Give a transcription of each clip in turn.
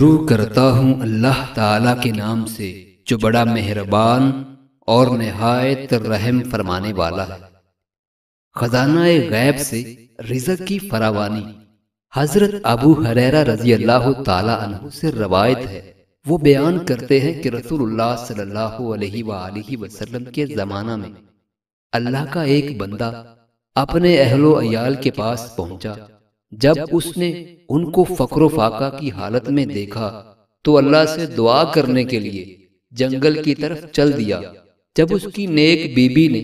शुरू करता हूँ अल्लाह ताला के नाम से जो बड़ा मेहरबान और नहायत रहम फरमाने वाला है खजाना गैब से रिजक की फरावानी हजरत अबू हरेरा रजी अल्लाह तु से रवायत है वो बयान करते हैं कि रसूलुल्लाह सल्लल्लाहु अलैहि वसल्लम के ज़माना में अल्लाह का एक बंदा अपने अहलो अयाल के पास पहुंचा जब उसने उनको फकरो फाका की हालत में देखा तो, तो अल्लाह से दुआ करने के लिए जंगल की तरफ चल दिया जब उसकी नेक बीबी ने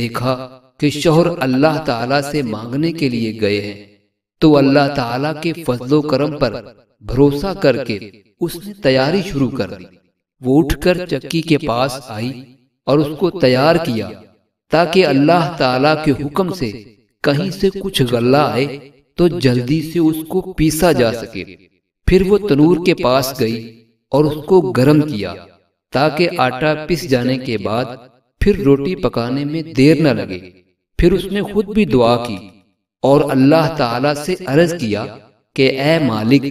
देखा कि शोहर अल्लाह ताला से मांगने के लिए गए हैं तो, तो अल्लाह ताला के फजलो करम पर भरोसा करके उसने तैयारी शुरू कर दी वो उठकर चक्की के पास आई और उसको तैयार किया ताकि अल्लाह ताला के हुक्म से कहीं से कुछ गल्ला आए तो जल्दी से उसको पीसा जा सके फिर वो तनूर के पास गई और उसको गर्म किया ताकि आटा पिस जाने के बाद फिर रोटी पकाने में देर न लगे फिर उसने खुद भी दुआ की और अल्लाह ताला से अर्ज किया कि ए मालिक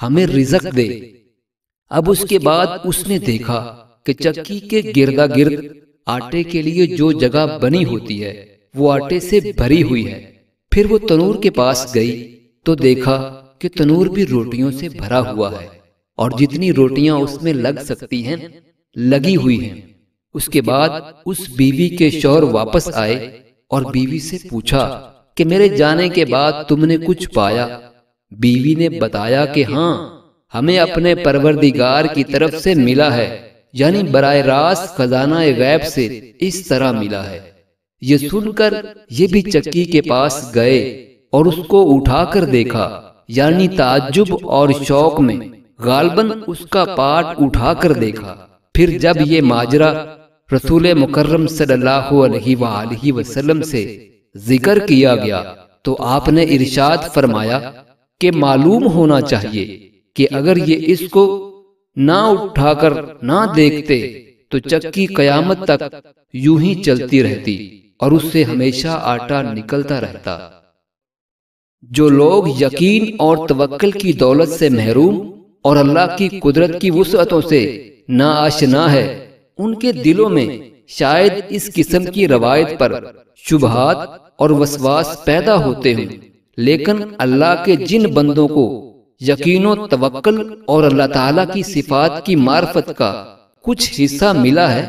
हमें रिजक दे अब उसके बाद उसने देखा कि चक्की के गिरदा गिर्द आटे के लिए जो जगह बनी होती है वो आटे से भरी हुई है फिर वो तनूर के पास गई तो देखा कि तनूर भी रोटियों से भरा हुआ है और जितनी रोटियां उसमें लग सकती हैं लगी हुई हैं उसके बाद उस बीवी के शौहर वापस आए और बीवी से पूछा कि मेरे जाने के बाद तुमने कुछ पाया बीवी ने बताया कि हाँ हमें अपने परवरदिगार की तरफ से मिला है यानी बराए रास्त खजाना गैब से इस तरह मिला है ये सुनकर ये भी चक्की के पास गए और उसको उठाकर देखा यानी ताज्जुब और शौक में गालबन उसका पाठ उठाकर देखा फिर जब ये माजरा रसूल मुकर्रम सल्लल्लाहु अलैहि वसल्लम से जिक्र किया गया तो, तो आपने इरशाद फरमाया कि मालूम होना चाहिए कि अगर ये इसको ना उठाकर ना देखते तो, तो चक्की कयामत तक यूं ही चलती रहती और उससे हमेशा आटा निकलता रहता जो लोग यकीन और तवक्ल की दौलत से महरूम और अल्लाह की कुदरत की वसअतों से ना आशना है उनके दिलों में शायद इस किस्म की रवायत पर शुभहात और वसवास पैदा होते हों लेकिन अल्लाह के जिन बंदों को यकीन तवक्ल और अल्लाह ताला की सिफात की मार्फत का कुछ हिस्सा मिला है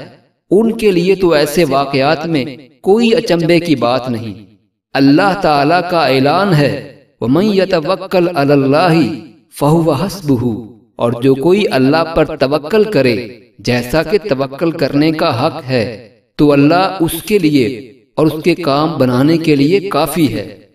उनके लिए तो ऐसे वाकयात में कोई अचंबे की बात नहीं अल्लाह ताला का ऐलान है वमैतवक्कल अल्लाही हसबहू और जो कोई अल्लाह पर तवक्कल करे जैसा कि तवक्कल करने का हक है तो अल्लाह उसके लिए और उसके काम बनाने के लिए काफी है